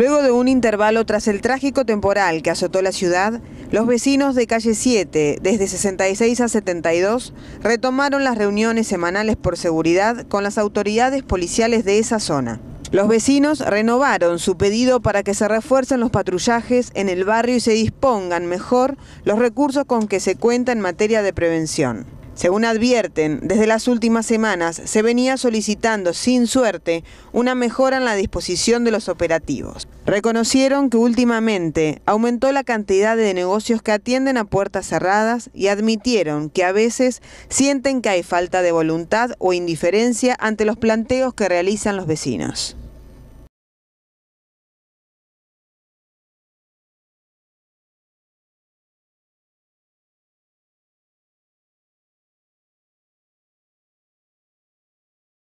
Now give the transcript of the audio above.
Luego de un intervalo tras el trágico temporal que azotó la ciudad, los vecinos de calle 7, desde 66 a 72, retomaron las reuniones semanales por seguridad con las autoridades policiales de esa zona. Los vecinos renovaron su pedido para que se refuercen los patrullajes en el barrio y se dispongan mejor los recursos con que se cuenta en materia de prevención. Según advierten, desde las últimas semanas se venía solicitando, sin suerte, una mejora en la disposición de los operativos. Reconocieron que últimamente aumentó la cantidad de negocios que atienden a puertas cerradas y admitieron que a veces sienten que hay falta de voluntad o indiferencia ante los planteos que realizan los vecinos.